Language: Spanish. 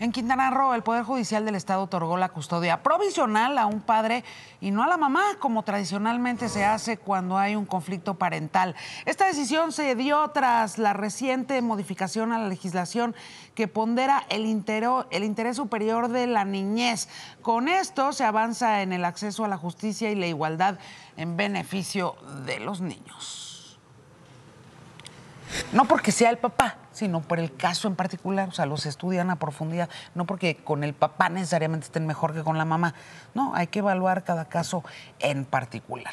En Quintana Roo, el Poder Judicial del Estado otorgó la custodia provisional a un padre y no a la mamá, como tradicionalmente se hace cuando hay un conflicto parental. Esta decisión se dio tras la reciente modificación a la legislación que pondera el, el interés superior de la niñez. Con esto se avanza en el acceso a la justicia y la igualdad en beneficio de los niños. No porque sea el papá, sino por el caso en particular. O sea, los estudian a profundidad, no porque con el papá necesariamente estén mejor que con la mamá. No, hay que evaluar cada caso en particular.